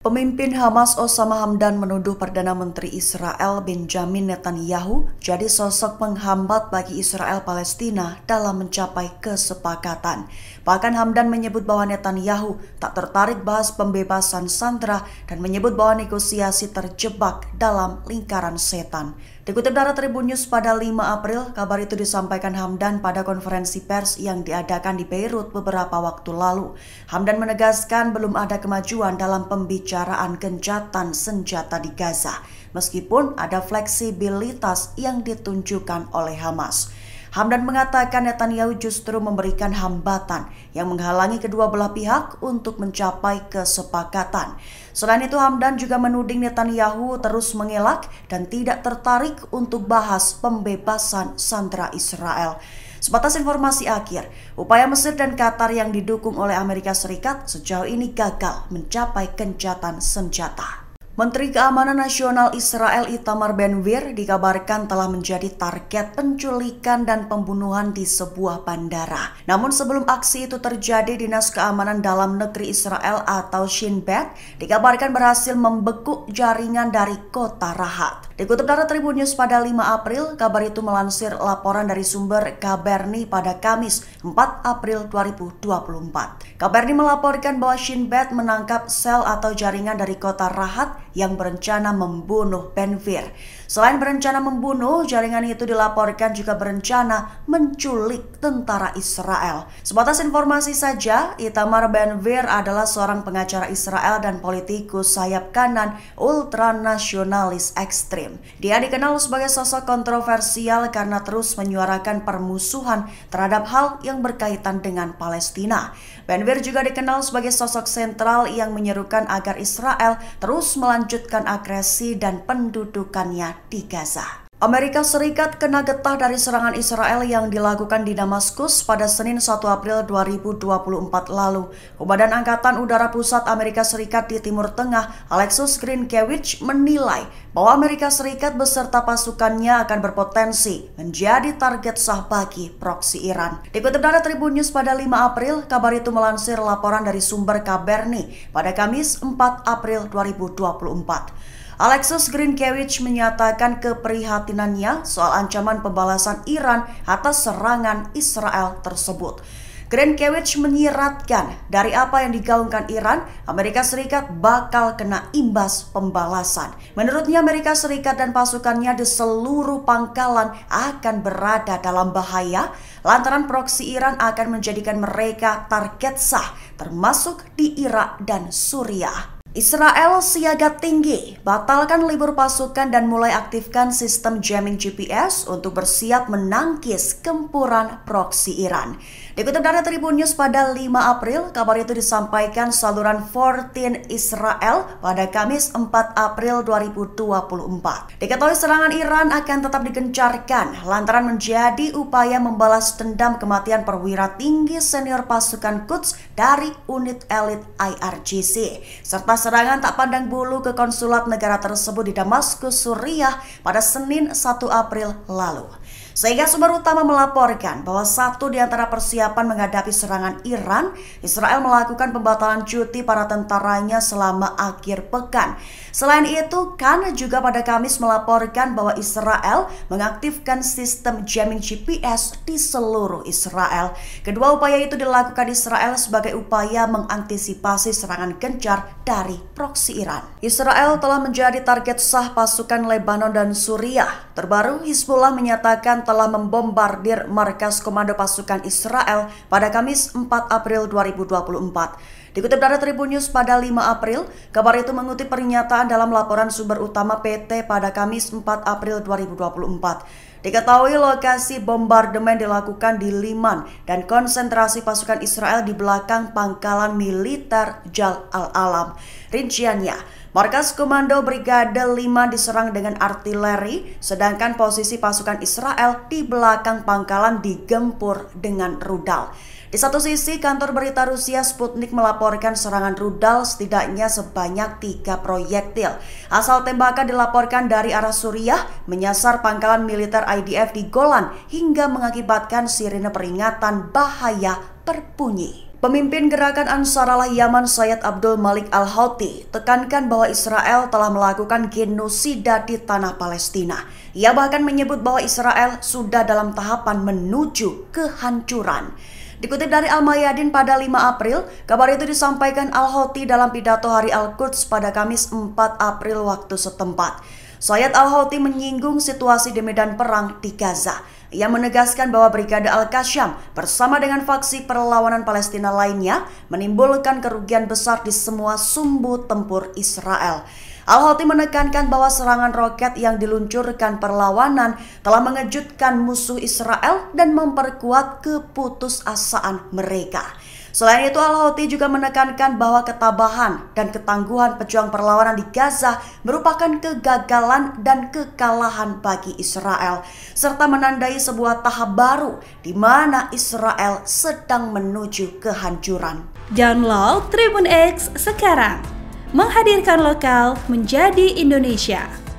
Pemimpin Hamas Osama Hamdan menuduh Perdana Menteri Israel Benjamin Netanyahu jadi sosok penghambat bagi Israel Palestina dalam mencapai kesepakatan. Bahkan Hamdan menyebut bahwa Netanyahu tak tertarik bahas pembebasan Sandra dan menyebut bahwa negosiasi terjebak dalam lingkaran setan. Dikutip dari Tribun News pada 5 April, kabar itu disampaikan Hamdan pada konferensi pers yang diadakan di Beirut beberapa waktu lalu. Hamdan menegaskan belum ada kemajuan dalam pembicaraan gencatan senjata di Gaza, meskipun ada fleksibilitas yang ditunjukkan oleh Hamas. Hamdan mengatakan Netanyahu justru memberikan hambatan yang menghalangi kedua belah pihak untuk mencapai kesepakatan. Selain itu Hamdan juga menuding Netanyahu terus mengelak dan tidak tertarik untuk bahas pembebasan sandera Israel. Sebatas informasi akhir, upaya Mesir dan Qatar yang didukung oleh Amerika Serikat sejauh ini gagal mencapai kencatan senjata. Menteri Keamanan Nasional Israel Itamar ben dikabarkan telah menjadi target penculikan dan pembunuhan di sebuah bandara. Namun sebelum aksi itu terjadi, Dinas Keamanan Dalam Negeri Israel atau Shin Bet dikabarkan berhasil membekuk jaringan dari kota Rahat. Dikutip dari Tribun News pada 5 April, kabar itu melansir laporan dari sumber Kaberni pada Kamis 4 April 2024. Kaberni melaporkan bahwa Shin Bet menangkap sel atau jaringan dari kota Rahat yang berencana membunuh Benvir. Selain berencana membunuh, jaringan itu dilaporkan juga berencana menculik tentara Israel. Sebatas informasi saja, Itamar Benvir adalah seorang pengacara Israel dan politikus sayap kanan ultranasionalis ekstrim. Dia dikenal sebagai sosok kontroversial karena terus menyuarakan permusuhan terhadap hal yang berkaitan dengan Palestina. Benvir juga dikenal sebagai sosok sentral yang menyerukan agar Israel terus melanjutkan melanjutkan agresi dan pendudukannya di Gaza. Amerika Serikat kena getah dari serangan Israel yang dilakukan di Damaskus pada Senin 1 April 2024 lalu. Komandan Angkatan Udara Pusat Amerika Serikat di Timur Tengah, Alexus Grinkewich menilai bahwa Amerika Serikat beserta pasukannya akan berpotensi menjadi target sah bagi proksi Iran. Dikutip dari Tribun News pada 5 April, kabar itu melansir laporan dari sumber Kaberni pada Kamis 4 April 2024. Alexis Grinkiewicz menyatakan keprihatinannya soal ancaman pembalasan Iran atas serangan Israel tersebut. Grinkiewicz menyiratkan dari apa yang digaungkan Iran, Amerika Serikat bakal kena imbas pembalasan. Menurutnya Amerika Serikat dan pasukannya di seluruh pangkalan akan berada dalam bahaya lantaran proksi Iran akan menjadikan mereka target sah termasuk di Irak dan Suriah. Israel siaga tinggi, batalkan libur pasukan dan mulai aktifkan sistem jamming GPS untuk bersiap menangkis kempuran proksi Iran. Dikutip dari Tribun News pada 5 April, kabar itu disampaikan saluran 14 Israel pada Kamis 4 April 2024. Diketahui serangan Iran akan tetap digencarkan lantaran menjadi upaya membalas dendam kematian perwira tinggi senior pasukan Quds dari unit elit IRGC serta serangan tak pandang bulu ke konsulat negara tersebut di Damaskus, Suriah pada Senin 1 April lalu. Sehingga sumber utama melaporkan bahwa satu di antara persiapan menghadapi serangan Iran, Israel melakukan pembatalan cuti para tentaranya selama akhir pekan. Selain itu, Khan juga pada Kamis melaporkan bahwa Israel mengaktifkan sistem jamming GPS di seluruh Israel. Kedua upaya itu dilakukan Israel sebagai upaya mengantisipasi serangan gencar dari proksi Iran. Israel telah menjadi target sah pasukan Lebanon dan Suriah. Terbaru, Hizbullah menyatakan telah membombardir markas komando pasukan Israel pada Kamis 4 April 2024. Dikutip dari Tribun News pada 5 April, kabar itu mengutip pernyataan dalam laporan sumber utama PT pada Kamis 4 April 2024. Diketahui lokasi bombardemen dilakukan di Liman dan konsentrasi pasukan Israel di belakang pangkalan militer Jal al-Alam. Rinciannya, Markas Komando Brigade Liman diserang dengan artileri, sedangkan posisi pasukan Israel di belakang pangkalan digempur dengan rudal. Di satu sisi, kantor berita Rusia Sputnik melaporkan serangan rudal setidaknya sebanyak tiga proyektil. Asal tembakan dilaporkan dari arah Suriah, menyasar pangkalan militer IDF di Golan hingga mengakibatkan sirine peringatan bahaya berbunyi. Pemimpin gerakan Ansaralah Yaman Sayyid Abdul Malik Al-Houthi tekankan bahwa Israel telah melakukan genosida di tanah Palestina. Ia bahkan menyebut bahwa Israel sudah dalam tahapan menuju kehancuran. Dikutip dari Al-Mayadin pada 5 April, kabar itu disampaikan Al-Houthi dalam pidato Hari Al-Quds pada Kamis 4 April waktu setempat. Soyad Al-Houthi menyinggung situasi di medan perang di Gaza. Ia menegaskan bahwa Brigade Al-Qassam bersama dengan faksi perlawanan Palestina lainnya menimbulkan kerugian besar di semua sumbu tempur Israel. Al-Houthi menekankan bahwa serangan roket yang diluncurkan perlawanan telah mengejutkan musuh Israel dan memperkuat keputusasaan mereka. Selain itu, Al-Houthi juga menekankan bahwa ketabahan dan ketangguhan pejuang perlawanan di Gaza merupakan kegagalan dan kekalahan bagi Israel, serta menandai sebuah tahap baru di mana Israel sedang menuju kehancuran. Download Tribun X sekarang, menghadirkan lokal menjadi Indonesia.